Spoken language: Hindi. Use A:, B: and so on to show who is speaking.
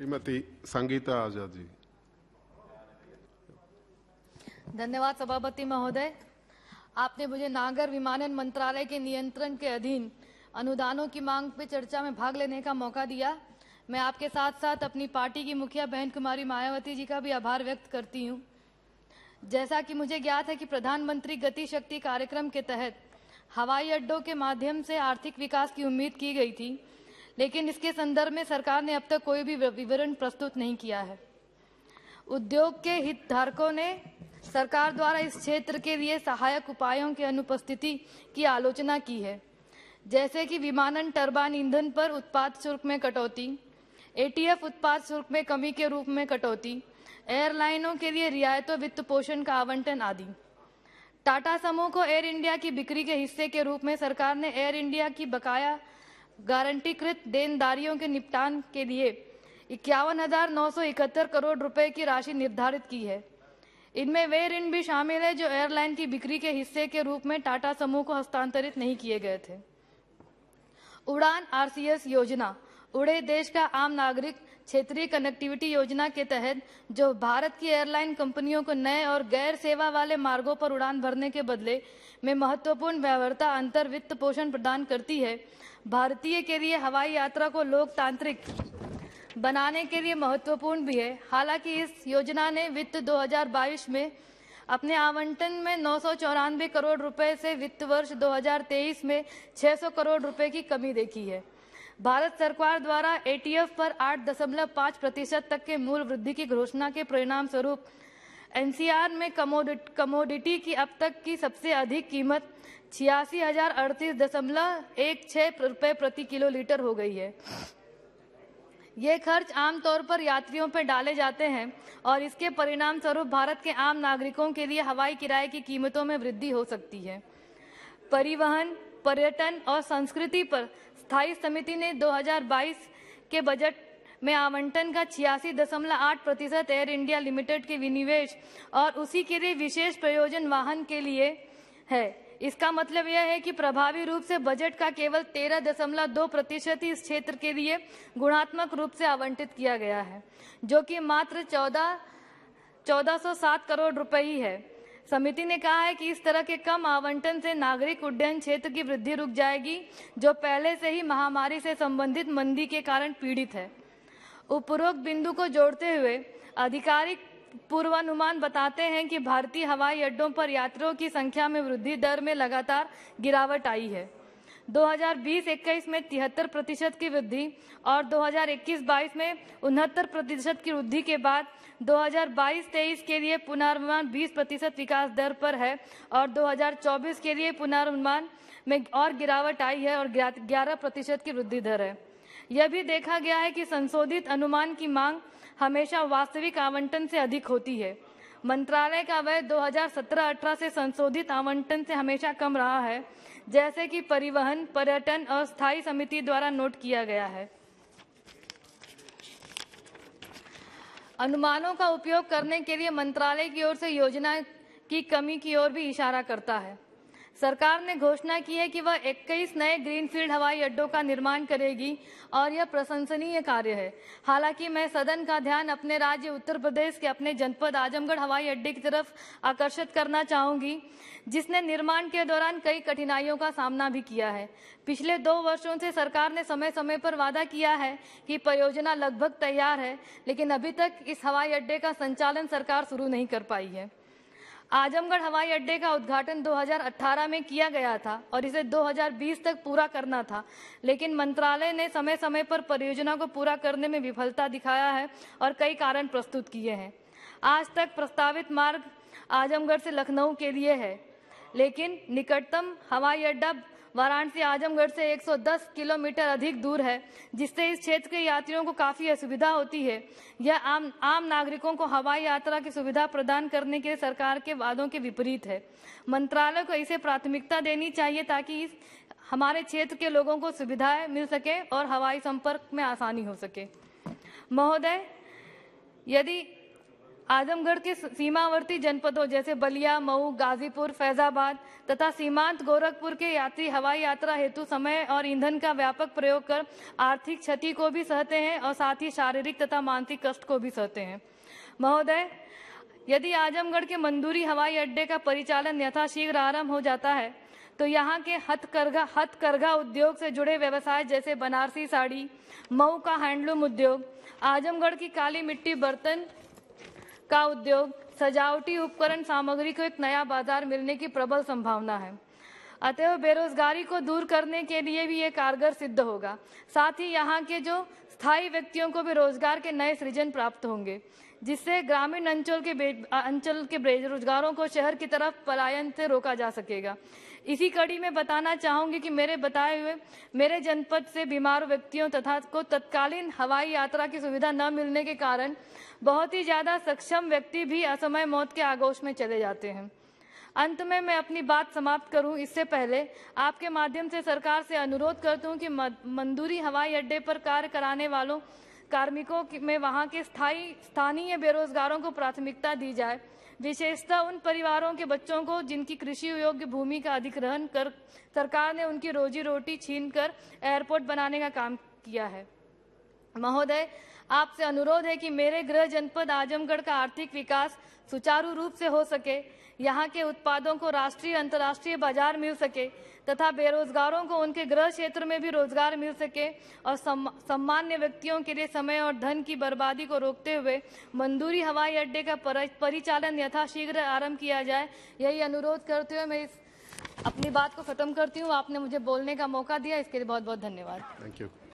A: श्रीमती संगीता आजाद जी धन्यवाद सभापति महोदय आपने मुझे नागर विमानन मंत्रालय के नियंत्रण के अधीन अनुदानों की मांग पे चर्चा में भाग लेने का मौका दिया मैं आपके साथ साथ अपनी पार्टी की मुखिया बहन कुमारी मायावती जी का भी आभार व्यक्त करती हूँ जैसा कि मुझे ज्ञात है कि प्रधानमंत्री गति शक्ति कार्यक्रम के तहत हवाई अड्डों के माध्यम से आर्थिक विकास की उम्मीद की गई थी लेकिन इसके संदर्भ में सरकार ने अब तक कोई भी विवरण प्रस्तुत नहीं किया है उद्योग के हितधारकों ने सरकार द्वारा इस क्षेत्र के लिए सहायक उपायों की अनुपस्थिति की आलोचना की है जैसे कि विमानन टर्बाइन ईंधन पर उत्पाद शुल्क में कटौती एटीएफ उत्पाद शुल्क में कमी के रूप में कटौती एयरलाइनों के लिए रियायतों वित्त पोषण का आवंटन आदि टाटा समूह को एयर इंडिया की बिक्री के हिस्से के रूप में सरकार ने एयर इंडिया की बकाया गारंटीकृत देनदारियों के निपटान के लिए इक्यावन करोड़ रुपए की राशि निर्धारित की है इनमें वे ऋण भी शामिल है जो एयरलाइन की बिक्री के हिस्से के रूप में टाटा समूह को हस्तांतरित नहीं किए गए थे उड़ान आरसीएस योजना उड़े देश का आम नागरिक क्षेत्रीय कनेक्टिविटी योजना के तहत जो भारत की एयरलाइन कंपनियों को नए और गैर सेवा वाले मार्गों पर उड़ान भरने के बदले में महत्वपूर्ण व्यवहारता अंतर वित्त पोषण प्रदान करती है भारतीय के लिए हवाई यात्रा को लोकतांत्रिक बनाने के लिए महत्वपूर्ण भी है हालांकि इस योजना ने वित्त 2022 में अपने आवंटन में नौ करोड़ रुपए से वित्त वर्ष 2023 में 600 करोड़ रुपए की कमी देखी है भारत सरकार द्वारा एटीएफ पर 8.5 प्रतिशत तक के मूल वृद्धि की घोषणा के परिणाम स्वरूप एनसीआर में कमोडिट, कमोडिटी की अब तक की सबसे अधिक कीमत छियासी हजार अड़तीस दशमलव एक छः रुपये प्रति किलो लीटर हो गई है ये खर्च आमतौर पर यात्रियों पर डाले जाते हैं और इसके परिणाम स्वरूप भारत के आम नागरिकों के लिए हवाई किराए की कीमतों में वृद्धि हो सकती है परिवहन पर्यटन और संस्कृति पर स्थायी समिति ने 2022 के बजट में आवंटन का छियासी दशमलव आठ प्रतिशत एयर इंडिया लिमिटेड के विनिवेश और उसी के लिए विशेष प्रयोजन वाहन के लिए है इसका मतलब यह है कि प्रभावी रूप से बजट का केवल तेरह दशमलव दो प्रतिशत ही इस क्षेत्र के लिए गुणात्मक रूप से आवंटित किया गया है जो कि मात्र चौदह चौदह सौ सात करोड़ रुपए ही है समिति ने कहा है कि इस तरह के कम आवंटन से नागरिक उड्डयन क्षेत्र की वृद्धि रुक जाएगी जो पहले से ही महामारी से संबंधित मंदी के कारण पीड़ित है उपरोक्त बिंदु को जोड़ते हुए आधिकारिक पूर्वानुमान बताते हैं कि भारतीय हवाई अड्डों पर यात्रियों की संख्या में वृद्धि दर में लगातार गिरावट आई है 2020-21 में तिहत्तर प्रतिशत की वृद्धि और 2021-22 में उनहत्तर प्रतिशत की वृद्धि के बाद 2022-23 के लिए पुनर्नुमान 20 प्रतिशत विकास दर पर है और 2024 के लिए पुनर्नुमान में और गिरावट आई है और 11 प्रतिशत की वृद्धि दर है यह भी देखा गया है कि संशोधित अनुमान की मांग हमेशा वास्तविक आवंटन से अधिक होती है मंत्रालय का व्यय 2017-18 से संशोधित आवंटन से हमेशा कम रहा है जैसे कि परिवहन पर्यटन और स्थायी समिति द्वारा नोट किया गया है अनुमानों का उपयोग करने के लिए मंत्रालय की ओर से योजना की कमी की ओर भी इशारा करता है सरकार ने घोषणा की है कि वह 21 नए ग्रीनफील्ड हवाई अड्डों का निर्माण करेगी और यह प्रशंसनीय कार्य है हालांकि मैं सदन का ध्यान अपने राज्य उत्तर प्रदेश के अपने जनपद आजमगढ़ हवाई अड्डे की तरफ आकर्षित करना चाहूंगी जिसने निर्माण के दौरान कई कठिनाइयों का सामना भी किया है पिछले दो वर्षों से सरकार ने समय समय पर वादा किया है कि परियोजना लगभग तैयार है लेकिन अभी तक इस हवाई अड्डे का संचालन सरकार शुरू नहीं कर पाई है आजमगढ़ हवाई अड्डे का उद्घाटन 2018 में किया गया था और इसे 2020 तक पूरा करना था लेकिन मंत्रालय ने समय समय पर परियोजना को पूरा करने में विफलता दिखाया है और कई कारण प्रस्तुत किए हैं आज तक प्रस्तावित मार्ग आजमगढ़ से लखनऊ के लिए है लेकिन निकटतम हवाई अड्डा वाराणसी आजमगढ़ से 110 किलोमीटर अधिक दूर है जिससे इस क्षेत्र के यात्रियों को काफ़ी असुविधा होती है यह आम आम नागरिकों को हवाई यात्रा की सुविधा प्रदान करने के सरकार के वादों के विपरीत है मंत्रालय को इसे प्राथमिकता देनी चाहिए ताकि इस हमारे क्षेत्र के लोगों को सुविधाएं मिल सके और हवाई संपर्क में आसानी हो सके महोदय यदि आजमगढ़ के सीमावर्ती जनपदों जैसे बलिया मऊ गाजीपुर फैजाबाद तथा सीमांत गोरखपुर के यात्री हवाई यात्रा हेतु समय और ईंधन का व्यापक प्रयोग कर आर्थिक क्षति को भी सहते हैं और साथ ही शारीरिक तथा मानसिक कष्ट को भी सहते हैं महोदय यदि आजमगढ़ के मंदूरी हवाई अड्डे का परिचालन यथाशीघ्र आरम्भ हो जाता है तो यहाँ के हथकरघा हथकरघा उद्योग से जुड़े व्यवसाय जैसे बनारसी साड़ी मऊ का हैंडलूम उद्योग आजमगढ़ की काली मिट्टी बर्तन का उद्योग सजावटी उपकरण सामग्री को एक नया बाजार मिलने की प्रबल संभावना है अतएव बेरोजगारी को दूर करने के लिए भी ये कारगर सिद्ध होगा साथ ही यहाँ के जो स्थायी व्यक्तियों को भी रोजगार के नए सृजन प्राप्त होंगे जिससे ग्रामीण अंचल के अंचल के बेरोजगारों को शहर की तरफ पलायन से रोका जा सकेगा इसी कड़ी में बताना चाहूंगी कि मेरे बताए हुए मेरे जनपद से बीमार व्यक्तियों तथा को तत्कालीन हवाई यात्रा की सुविधा न मिलने के कारण बहुत ही ज़्यादा सक्षम व्यक्ति भी असमय मौत के आगोश में चले जाते हैं अंत में मैं अपनी बात समाप्त करूं इससे पहले आपके माध्यम से सरकार से अनुरोध करती हूं कि मंदूरी हवाई अड्डे पर कार्य कराने वालों कार्मिकों में वहाँ के स्थाई स्थानीय बेरोजगारों को प्राथमिकता दी जाए विशेषता उन परिवारों के बच्चों को जिनकी कृषि योग्य भूमि का अधिग्रहण कर सरकार ने उनकी रोजी रोटी छीन कर एयरपोर्ट बनाने का काम किया है महोदय आपसे अनुरोध है कि मेरे गृह जनपद आजमगढ़ का आर्थिक विकास सुचारू रूप से हो सके यहाँ के उत्पादों को राष्ट्रीय अंतर्राष्ट्रीय बाजार मिल सके तथा बेरोजगारों को उनके गृह क्षेत्र में भी रोजगार मिल सके और सम्मान्य व्यक्तियों के लिए समय और धन की बर्बादी को रोकते हुए मंदूरी हवाई अड्डे का परिचालन यथाशीघ्र आरंभ किया जाए यही अनुरोध करते हुए मैं इस अपनी बात को खत्म करती हूँ आपने मुझे बोलने का मौका दिया इसके लिए बहुत बहुत धन्यवाद थैंक यू